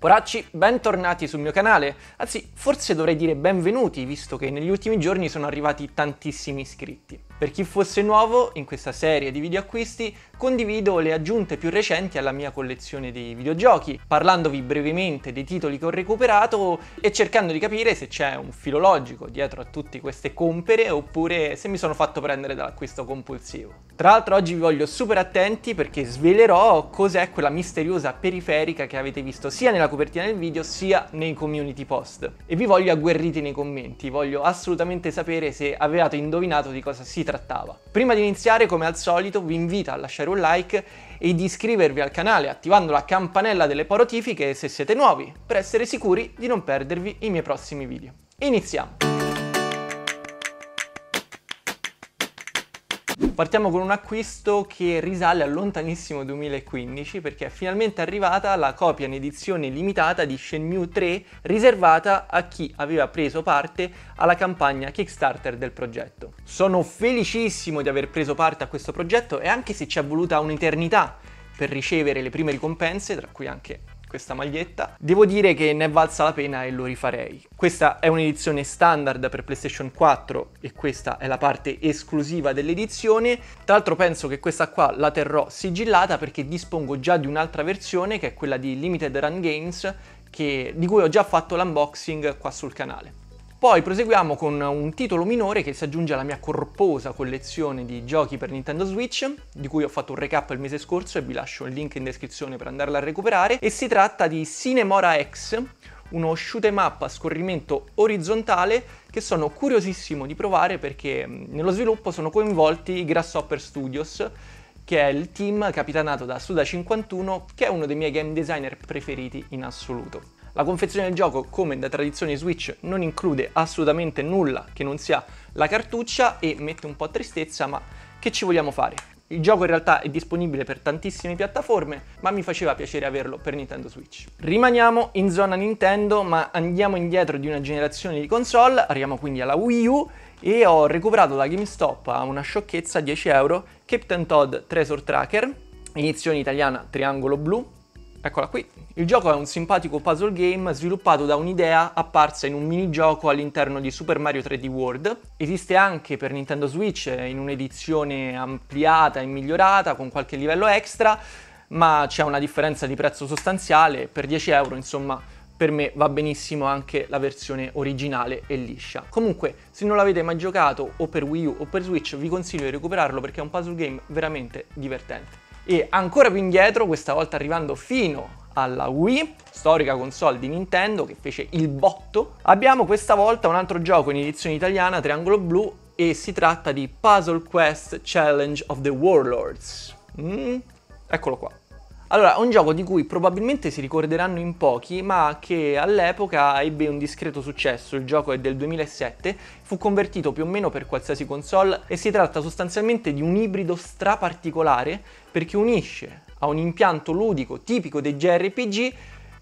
Poracci, bentornati sul mio canale, anzi forse dovrei dire benvenuti visto che negli ultimi giorni sono arrivati tantissimi iscritti. Per chi fosse nuovo, in questa serie di video acquisti condivido le aggiunte più recenti alla mia collezione di videogiochi, parlandovi brevemente dei titoli che ho recuperato e cercando di capire se c'è un filologico dietro a tutte queste compere oppure se mi sono fatto prendere dall'acquisto compulsivo. Tra l'altro oggi vi voglio super attenti perché svelerò cos'è quella misteriosa periferica che avete visto sia nella copertina del video sia nei community post. E vi voglio agguerriti nei commenti, voglio assolutamente sapere se avevate indovinato di cosa si tratta trattava. Prima di iniziare, come al solito, vi invito a lasciare un like e di iscrivervi al canale attivando la campanella delle notifiche se siete nuovi, per essere sicuri di non perdervi i miei prossimi video. Iniziamo! Partiamo con un acquisto che risale al lontanissimo 2015 perché è finalmente arrivata la copia in edizione limitata di Shenmue 3 riservata a chi aveva preso parte alla campagna Kickstarter del progetto. Sono felicissimo di aver preso parte a questo progetto e anche se ci è voluta un'eternità per ricevere le prime ricompense, tra cui anche questa maglietta. Devo dire che ne è valsa la pena e lo rifarei. Questa è un'edizione standard per PlayStation 4 e questa è la parte esclusiva dell'edizione. Tra l'altro penso che questa qua la terrò sigillata perché dispongo già di un'altra versione che è quella di Limited Run Games che, di cui ho già fatto l'unboxing qua sul canale. Poi proseguiamo con un titolo minore che si aggiunge alla mia corposa collezione di giochi per Nintendo Switch, di cui ho fatto un recap il mese scorso e vi lascio il link in descrizione per andarla a recuperare, e si tratta di Cinemora X, uno shoot em up a scorrimento orizzontale che sono curiosissimo di provare perché mm, nello sviluppo sono coinvolti i Grasshopper Studios, che è il team capitanato da Suda51, che è uno dei miei game designer preferiti in assoluto. La confezione del gioco, come da tradizione Switch, non include assolutamente nulla che non sia la cartuccia e mette un po' a tristezza, ma che ci vogliamo fare? Il gioco in realtà è disponibile per tantissime piattaforme, ma mi faceva piacere averlo per Nintendo Switch. Rimaniamo in zona Nintendo, ma andiamo indietro di una generazione di console, arriviamo quindi alla Wii U e ho recuperato da GameStop a una sciocchezza 10€ Captain Todd Treasure Tracker, edizione italiana Triangolo Blu, Eccola qui. Il gioco è un simpatico puzzle game sviluppato da un'idea apparsa in un minigioco all'interno di Super Mario 3D World. Esiste anche per Nintendo Switch in un'edizione ampliata e migliorata con qualche livello extra, ma c'è una differenza di prezzo sostanziale, per 10 euro insomma per me va benissimo anche la versione originale e liscia. Comunque, se non l'avete mai giocato o per Wii U o per Switch, vi consiglio di recuperarlo perché è un puzzle game veramente divertente e ancora più indietro, questa volta arrivando fino alla Wii, storica console di Nintendo che fece il botto, abbiamo questa volta un altro gioco in edizione italiana, Triangolo Blu, e si tratta di Puzzle Quest Challenge of the Warlords. Mm, eccolo qua. Allora, un gioco di cui probabilmente si ricorderanno in pochi, ma che all'epoca ebbe un discreto successo. Il gioco è del 2007, fu convertito più o meno per qualsiasi console e si tratta sostanzialmente di un ibrido straparticolare perché unisce a un impianto ludico tipico dei JRPG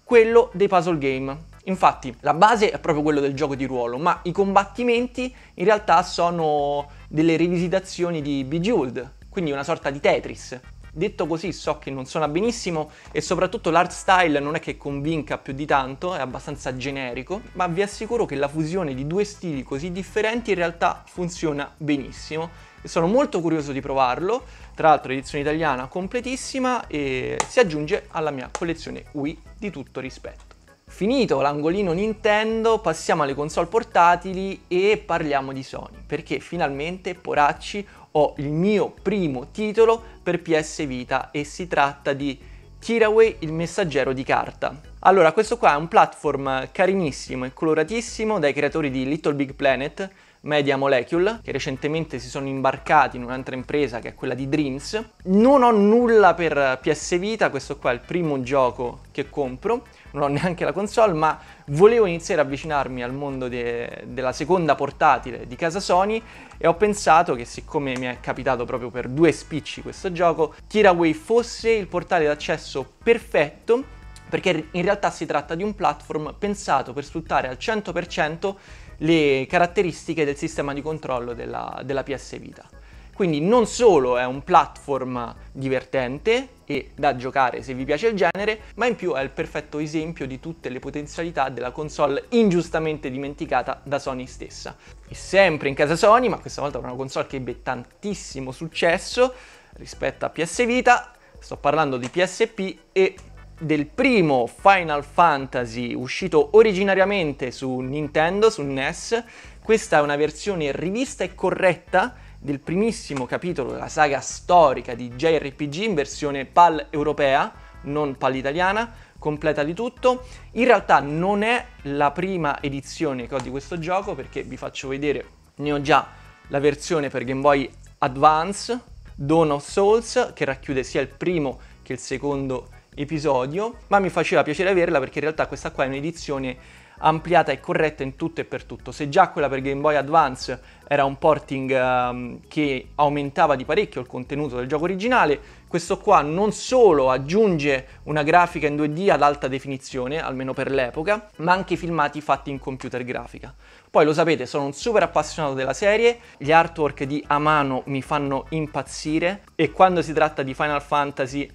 quello dei puzzle game. Infatti, la base è proprio quello del gioco di ruolo, ma i combattimenti in realtà sono delle rivisitazioni di Bejeweled, quindi una sorta di Tetris. Detto così so che non suona benissimo e soprattutto l'art style non è che convinca più di tanto, è abbastanza generico, ma vi assicuro che la fusione di due stili così differenti in realtà funziona benissimo e sono molto curioso di provarlo, tra l'altro edizione italiana completissima e si aggiunge alla mia collezione Wii di tutto rispetto. Finito l'angolino Nintendo, passiamo alle console portatili e parliamo di Sony, perché finalmente, poracci, ho il mio primo titolo per PS Vita e si tratta di Tiraway il messaggero di carta. Allora, questo qua è un platform carinissimo e coloratissimo dai creatori di Little Big Planet, Media Molecule, che recentemente si sono imbarcati in un'altra impresa che è quella di Dreams. Non ho nulla per PS Vita, questo qua è il primo gioco che compro non ho neanche la console, ma volevo iniziare a avvicinarmi al mondo de- della seconda portatile di casa Sony e ho pensato che siccome mi è capitato proprio per due spicci questo gioco, Tiraway fosse il portale d'accesso perfetto perché in realtà si tratta di un platform pensato per sfruttare al 100% le caratteristiche del sistema di controllo della, della PS Vita. Quindi non solo è un platform divertente e da giocare se vi piace il genere, ma in più è il perfetto esempio di tutte le potenzialità della console ingiustamente dimenticata da Sony stessa. E sempre in casa Sony, ma questa volta è una console che ebbe tantissimo successo rispetto a PS Vita, sto parlando di PSP e del primo Final Fantasy uscito originariamente su Nintendo, su NES. Questa è una versione rivista e corretta del primissimo capitolo della saga storica di JRPG in versione PAL europea, non PAL italiana, completa di tutto. In realtà non è la prima edizione che ho di questo gioco perché vi faccio vedere, ne ho già la versione per Game Boy Advance, Dawn of Souls, che racchiude sia il primo che il secondo episodio, ma mi faceva piacere averla perché in realtà questa qua è un'edizione ampliata e corretta in tutto e per tutto. Se già quella per Game Boy Advance era un porting um, che aumentava di parecchio il contenuto del gioco originale, questo qua non solo aggiunge una grafica in 2D ad alta definizione, almeno per l'epoca, ma anche filmati fatti in computer grafica. Poi lo sapete, sono un super appassionato della serie, gli artwork di Amano mi fanno impazzire e quando si tratta di Final Fantasy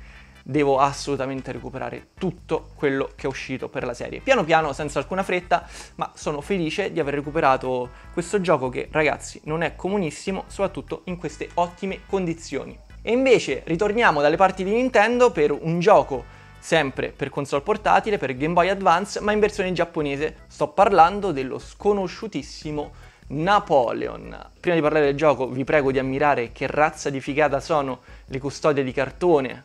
devo assolutamente recuperare tutto quello che è uscito per la serie. Piano piano, senza alcuna fretta, ma sono felice di aver recuperato questo gioco che, ragazzi, non è comunissimo, soprattutto in queste ottime condizioni. E invece ritorniamo dalle parti di Nintendo per un gioco sempre per console portatile, per Game Boy Advance, ma in versione giapponese. Sto parlando dello sconosciutissimo Napoleon. Prima di parlare del gioco vi prego di ammirare che razza di figata sono le custodie di cartone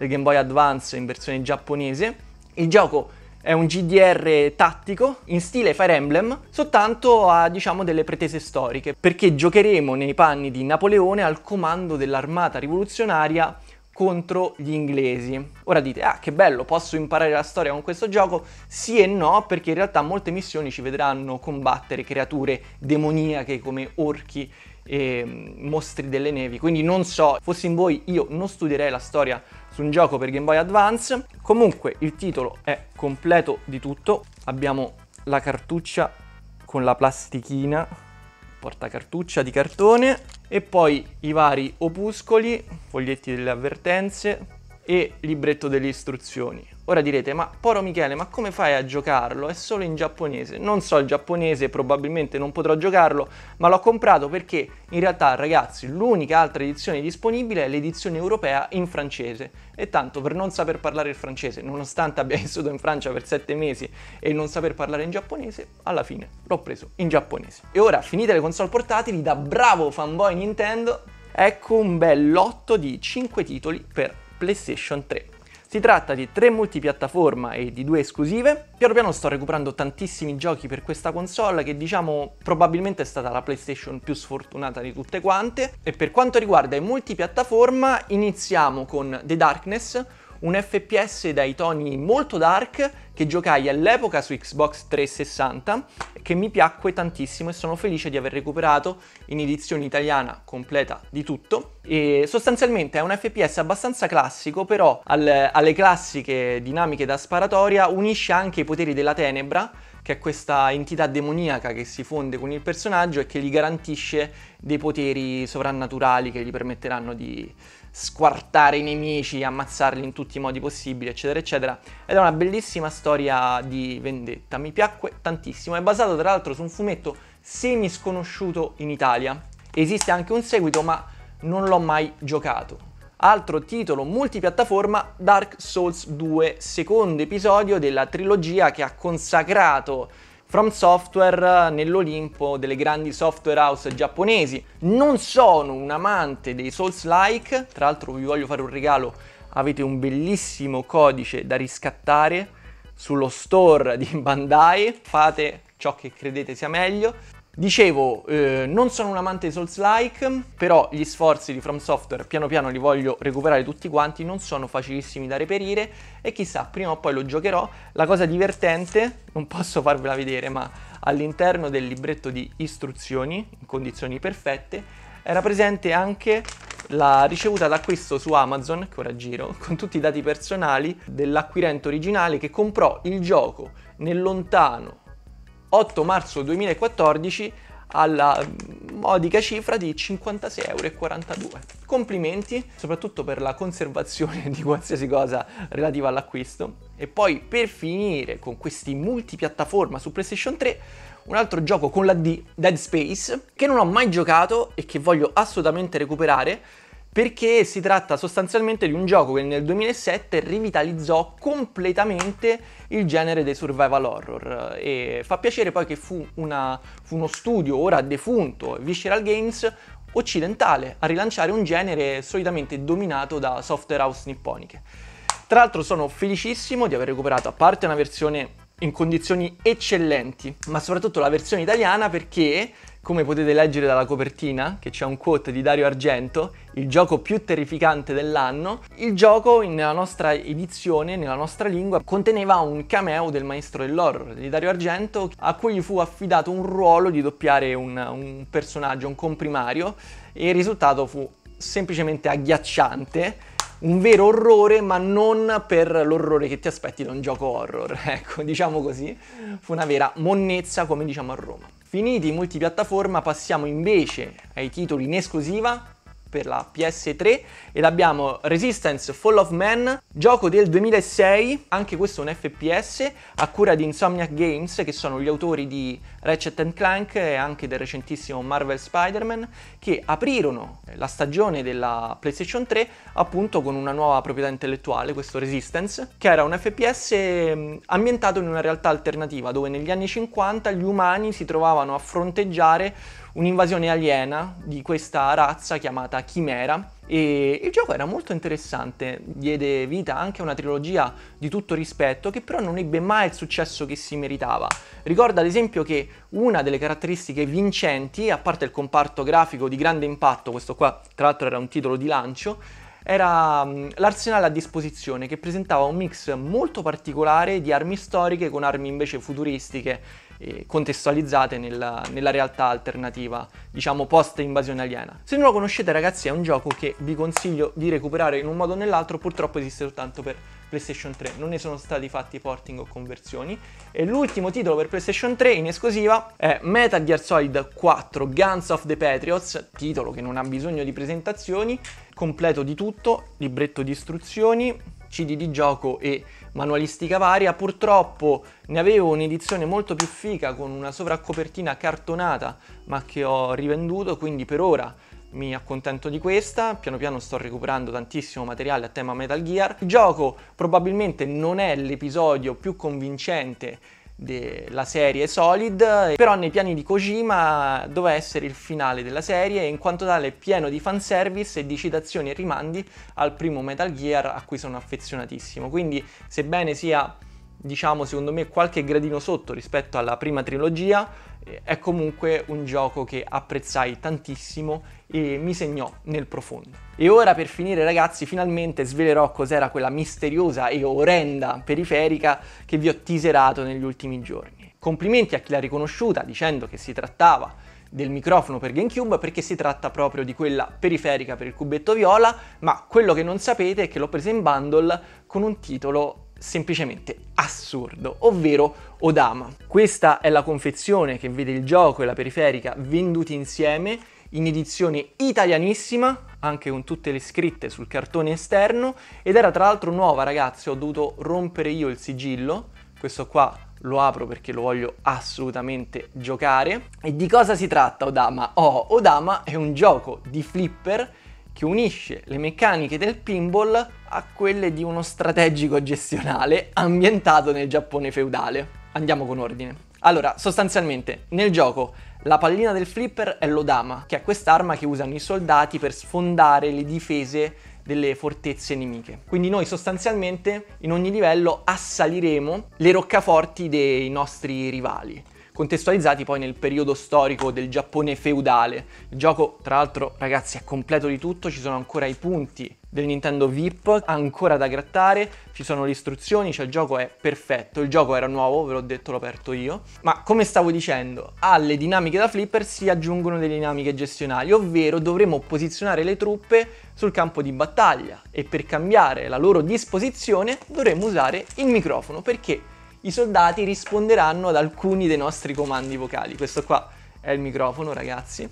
del Game Boy Advance in versione giapponese. Il gioco è un GDR tattico in stile Fire Emblem, soltanto ha diciamo delle pretese storiche, perché giocheremo nei panni di Napoleone al comando dell'armata rivoluzionaria contro gli inglesi. Ora dite, ah che bello, posso imparare la storia con questo gioco? Sì e no, perché in realtà molte missioni ci vedranno combattere creature demoniache come orchi e mm, mostri delle nevi, quindi non so, fossi in voi io non studierei la storia su un gioco per Game Boy Advance. Comunque il titolo è completo di tutto. Abbiamo la cartuccia con la plastichina, portacartuccia di cartone e poi i vari opuscoli, foglietti delle avvertenze, e libretto delle istruzioni. Ora direte, ma Poro Michele, ma come fai a giocarlo? È solo in giapponese. Non so il giapponese, probabilmente non potrò giocarlo, ma l'ho comprato perché in realtà, ragazzi, l'unica altra edizione disponibile è l'edizione europea in francese. E tanto per non saper parlare il francese, nonostante abbia vissuto in Francia per sette mesi e non saper parlare in giapponese, alla fine l'ho preso in giapponese. E ora, finite le console portatili, da bravo fanboy Nintendo, ecco un bel lotto di 5 titoli per PlayStation 3. Si tratta di tre multipiattaforma e di due esclusive. Piano piano sto recuperando tantissimi giochi per questa console che diciamo probabilmente è stata la PlayStation più sfortunata di tutte quante. E per quanto riguarda i multipiattaforma iniziamo con The Darkness, un FPS dai toni molto dark che giocai all'epoca su Xbox 360 e che mi piacque tantissimo e sono felice di aver recuperato in edizione italiana completa di tutto. E sostanzialmente è un FPS abbastanza classico, però al, alle classiche dinamiche da sparatoria unisce anche i poteri della tenebra, che è questa entità demoniaca che si fonde con il personaggio e che gli garantisce dei poteri sovrannaturali che gli permetteranno di squartare i nemici, ammazzarli in tutti i modi possibili, eccetera, eccetera. Ed è una bellissima storia di vendetta, mi piacque tantissimo. È basato tra l'altro su un fumetto semi sconosciuto in Italia. Esiste anche un seguito, ma non l'ho mai giocato. Altro titolo multipiattaforma Dark Souls 2, secondo episodio della trilogia che ha consacrato From Software eh, nell'Olimpo delle grandi software house giapponesi. Non sono un amante dei Souls-like, tra l'altro vi voglio fare un regalo, avete un bellissimo codice da riscattare sullo store di Bandai, fate ciò che credete sia meglio. Dicevo, eh, non sono un amante di Souls-like, però gli sforzi di From Software piano piano li voglio recuperare tutti quanti, non sono facilissimi da reperire e chissà, prima o poi lo giocherò. La cosa divertente, non posso farvela vedere, ma all'interno del libretto di istruzioni, in condizioni perfette, era presente anche la ricevuta d'acquisto su Amazon, che ora giro, con tutti i dati personali dell'acquirente originale che comprò il gioco nel lontano 8 marzo 2014 alla modica cifra di 56,42 euro. Complimenti, soprattutto per la conservazione di qualsiasi cosa relativa all'acquisto. E poi per finire con questi multipiattaforma su PlayStation 3, un altro gioco con la D, Dead Space, che non ho mai giocato e che voglio assolutamente recuperare perché si tratta sostanzialmente di un gioco che nel 2007 rivitalizzò completamente il genere dei survival horror e fa piacere poi che fu, una, fu uno studio ora defunto, Visceral Games, occidentale a rilanciare un genere solitamente dominato da software house nipponiche. Tra l'altro sono felicissimo di aver recuperato a parte una versione in condizioni eccellenti, ma soprattutto la versione italiana perché come potete leggere dalla copertina, che c'è un quote di Dario Argento, il gioco più terrificante dell'anno, il gioco nella nostra edizione, nella nostra lingua, conteneva un cameo del maestro dell'horror, di Dario Argento, a cui gli fu affidato un ruolo di doppiare un, un personaggio, un comprimario, e il risultato fu semplicemente agghiacciante un vero orrore, ma non per l'orrore che ti aspetti da un gioco horror. Ecco, diciamo così, fu una vera monnezza, come diciamo a Roma. Finiti i multipiattaforma passiamo invece ai titoli in esclusiva per la PS3 ed abbiamo Resistance Fall of Man, gioco del 2006, anche questo è un FPS a cura di Insomniac Games che sono gli autori di Ratchet Clank e anche del recentissimo Marvel Spider-Man che aprirono la stagione della PlayStation 3 appunto con una nuova proprietà intellettuale, questo Resistance, che era un FPS mm, ambientato in una realtà alternativa dove negli anni 50 gli umani si trovavano a fronteggiare un'invasione aliena di questa razza chiamata Chimera e il gioco era molto interessante, diede vita anche a una trilogia di tutto rispetto che però non ebbe mai il successo che si meritava. Ricorda ad esempio che una delle caratteristiche vincenti, a parte il comparto grafico di grande impatto, questo qua tra l'altro era un titolo di lancio, era mm, l'arsenale a disposizione che presentava un mix molto particolare di armi storiche con armi invece futuristiche eh, contestualizzate nella, nella, realtà alternativa, diciamo post invasione aliena. Se non lo conoscete ragazzi è un gioco che vi consiglio di recuperare in un modo o nell'altro, purtroppo esiste soltanto per PlayStation 3, non ne sono stati fatti porting o conversioni. E l'ultimo titolo per PlayStation 3 in esclusiva è Metal Gear Solid 4 Guns of the Patriots, titolo che non ha bisogno di presentazioni, completo di tutto, libretto di istruzioni, CD di gioco e manualistica varia. Purtroppo ne avevo un'edizione molto più fica con una sovraccopertina cartonata ma che ho rivenduto, quindi per ora mi accontento di questa, piano piano sto recuperando tantissimo materiale a tema Metal Gear. Il gioco probabilmente non è l'episodio più convincente della serie Solid, però nei piani di Kojima doveva essere il finale della serie e in quanto tale pieno di fanservice e di citazioni e rimandi al primo Metal Gear a cui sono affezionatissimo. Quindi sebbene sia diciamo secondo me qualche gradino sotto rispetto alla prima trilogia, è comunque un gioco che apprezzai tantissimo e mi segnò nel profondo. E ora per finire ragazzi finalmente svelerò cos'era quella misteriosa e orrenda periferica che vi ho teaserato negli ultimi giorni. Complimenti a chi l'ha riconosciuta dicendo che si trattava del microfono per GameCube perché si tratta proprio di quella periferica per il cubetto viola, ma quello che non sapete è che l'ho presa in bundle con un titolo semplicemente assurdo, ovvero Odama. Questa è la confezione che vede il gioco e la periferica venduti insieme in edizione italianissima anche con tutte le scritte sul cartone esterno ed era tra l'altro nuova ragazzi ho dovuto rompere io il sigillo questo qua lo apro perché lo voglio assolutamente giocare e di cosa si tratta Odama? Oh, Odama è un gioco di flipper che unisce le meccaniche del pinball a quelle di uno strategico gestionale ambientato nel Giappone feudale. Andiamo con ordine. Allora, sostanzialmente, nel gioco la pallina del flipper è l'odama, che è quest'arma che usano i soldati per sfondare le difese delle fortezze nemiche. Quindi noi sostanzialmente in ogni livello assaliremo le roccaforti dei nostri rivali contestualizzati poi nel periodo storico del Giappone feudale. Il gioco, tra l'altro, ragazzi, è completo di tutto, ci sono ancora i punti del Nintendo VIP, ancora da grattare, ci sono le istruzioni, cioè il gioco è perfetto, il gioco era nuovo, ve l'ho detto, l'ho aperto io, ma come stavo dicendo, alle dinamiche da flipper si aggiungono delle dinamiche gestionali, ovvero dovremo posizionare le truppe sul campo di battaglia e per cambiare la loro disposizione dovremo usare il microfono perché i soldati risponderanno ad alcuni dei nostri comandi vocali. Questo qua è il microfono, ragazzi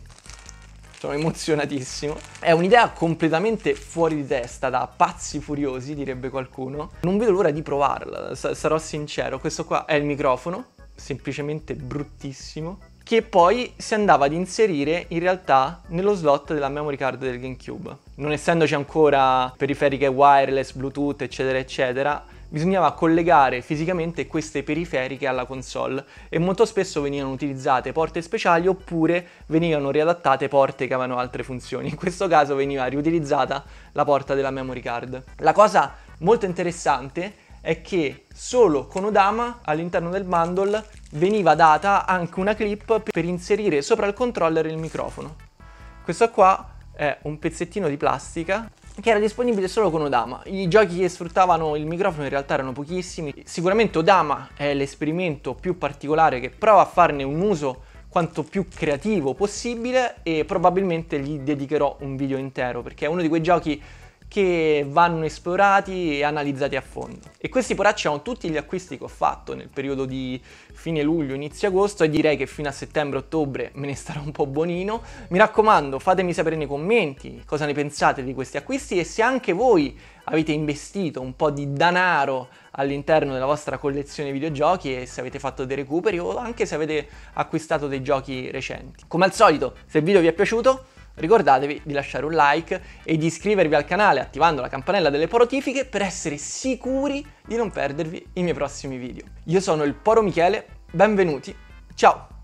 sono esatto, emozionatissimo. È un'idea completamente fuori di testa, da pazzi furiosi, direbbe qualcuno. Non vedo l'ora di provarla, sarò sincero. Questo qua è il microfono, semplicemente bruttissimo, che poi si andava ad inserire in realtà nello slot della memory card del GameCube. Non essendoci ancora periferiche wireless, Bluetooth, eccetera, eccetera, bisognava collegare fisicamente queste periferiche alla console e molto spesso venivano utilizzate porte speciali oppure venivano riadattate porte che avevano altre funzioni. In questo caso veniva riutilizzata la porta della memory card. La cosa molto interessante è che solo con Odama all'interno del bundle veniva data anche una clip per inserire sopra il controller il microfono. Questo qua è un pezzettino di plastica che era disponibile solo con Odama. I giochi che sfruttavano il microfono in realtà erano pochissimi. Sicuramente Odama è l'esperimento più particolare che prova a farne un uso quanto più creativo possibile e probabilmente gli dedicherò un video intero perché è uno di quei giochi che vanno esplorati e analizzati a fondo. E questi poracci erano tutti gli acquisti che ho fatto nel periodo di fine luglio, inizio agosto e direi che fino a settembre-ottobre me ne starò un po' bonino. Mi raccomando, fatemi sapere nei commenti cosa ne pensate di questi acquisti e se anche voi avete investito un po' di danaro all'interno della vostra collezione videogiochi e se avete fatto dei recuperi o anche se avete acquistato dei giochi recenti. Come al solito, se il video vi è piaciuto Ricordatevi di lasciare un like e di iscrivervi al canale attivando la campanella delle porotifiche per essere sicuri di non perdervi i miei prossimi video. Io sono il Poro Michele, benvenuti, ciao!